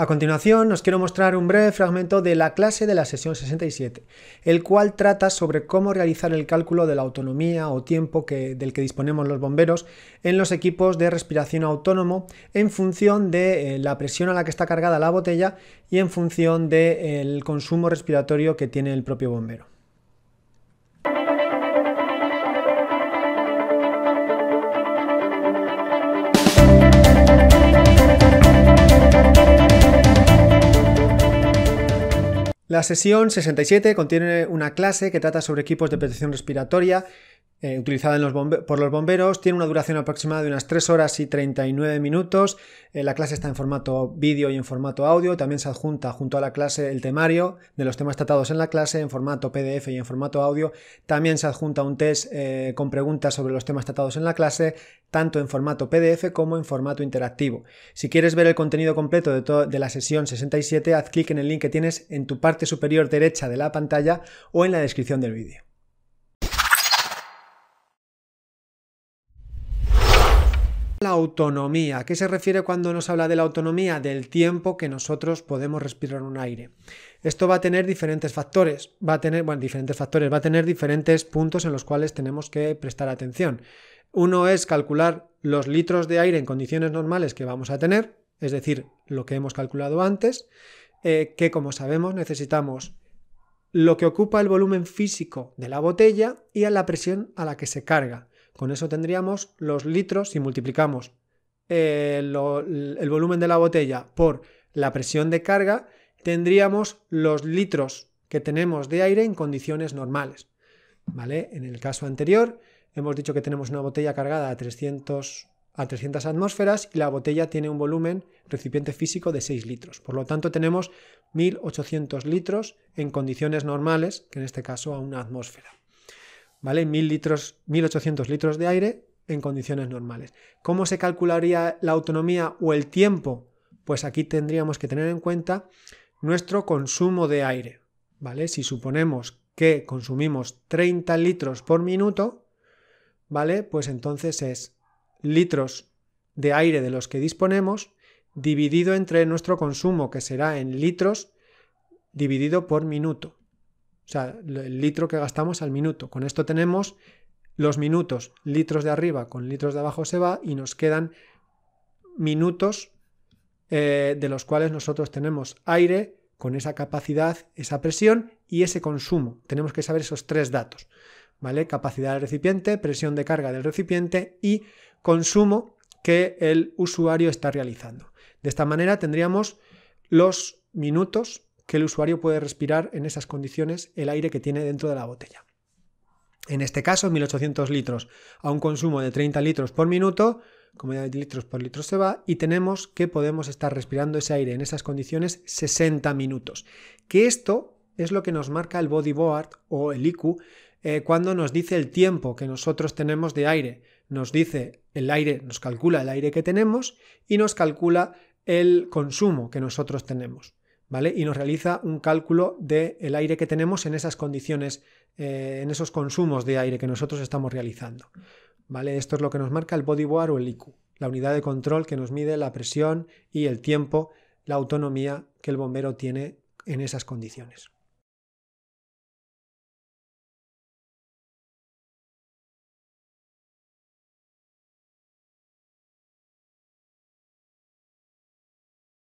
A continuación nos quiero mostrar un breve fragmento de la clase de la sesión 67, el cual trata sobre cómo realizar el cálculo de la autonomía o tiempo del que disponemos los bomberos en los equipos de respiración autónomo en función de eh, la presión a la que está cargada la botella y en función del eh, consumo respiratorio que tiene el propio bombero. La sesión 67 contiene una clase que trata sobre equipos de protección respiratoria eh, utilizada por los bomberos. Tiene una duración aproximada de unas 3 horas y 39 minutos. Eh, la clase está en formato vídeo y en formato audio. También se adjunta junto a la clase el temario de los temas tratados en la clase en formato PDF y en formato audio. También se adjunta un test eh, con preguntas sobre los temas tratados en la clase, tanto en formato PDF como en formato interactivo. Si quieres ver el contenido completo de, de la sesión 67, haz clic en el link que tienes en tu parte superior derecha de la pantalla o en la descripción del vídeo. la autonomía. ¿Qué se refiere cuando nos habla de la autonomía? Del tiempo que nosotros podemos respirar un aire. Esto va a tener diferentes factores, va a tener, bueno, diferentes factores, va a tener diferentes puntos en los cuales tenemos que prestar atención. Uno es calcular los litros de aire en condiciones normales que vamos a tener, es decir, lo que hemos calculado antes, eh, que como sabemos necesitamos lo que ocupa el volumen físico de la botella y a la presión a la que se carga. Con eso tendríamos los litros, si multiplicamos eh, el volumen de la botella por la presión de carga, tendríamos los litros que tenemos de aire en condiciones normales. ¿Vale? En el caso anterior hemos dicho que tenemos una botella cargada a 300, a 300 atmósferas y la botella tiene un volumen recipiente físico de 6 litros. Por lo tanto tenemos 1800 litros en condiciones normales, que en este caso a una atmósfera. ¿vale? 1800 litros de aire en condiciones normales. ¿Cómo se calcularía la autonomía o el tiempo? Pues aquí tendríamos que tener en cuenta nuestro consumo de aire, ¿vale? Si suponemos que consumimos 30 litros por minuto, ¿vale? Pues entonces es litros de aire de los que disponemos dividido entre nuestro consumo, que será en litros, dividido por minuto. O sea, el litro que gastamos al minuto. Con esto tenemos los minutos, litros de arriba con litros de abajo se va y nos quedan minutos eh, de los cuales nosotros tenemos aire con esa capacidad, esa presión y ese consumo. Tenemos que saber esos tres datos, ¿vale? Capacidad del recipiente, presión de carga del recipiente y consumo que el usuario está realizando. De esta manera tendríamos los minutos que el usuario puede respirar en esas condiciones el aire que tiene dentro de la botella. En este caso, 1800 litros a un consumo de 30 litros por minuto, como ya litros por litro se va, y tenemos que podemos estar respirando ese aire en esas condiciones 60 minutos. Que esto es lo que nos marca el bodyboard o el IQ eh, cuando nos dice el tiempo que nosotros tenemos de aire. Nos dice el aire, nos calcula el aire que tenemos y nos calcula el consumo que nosotros tenemos. Y nos realiza un cálculo del aire que tenemos en esas condiciones, eh, en esos consumos de aire que nosotros estamos realizando. ¿Vale? Esto es lo que nos marca el bodyboard o el IQ, la unidad de control que nos mide la presión y el tiempo, la autonomía que el bombero tiene en esas condiciones.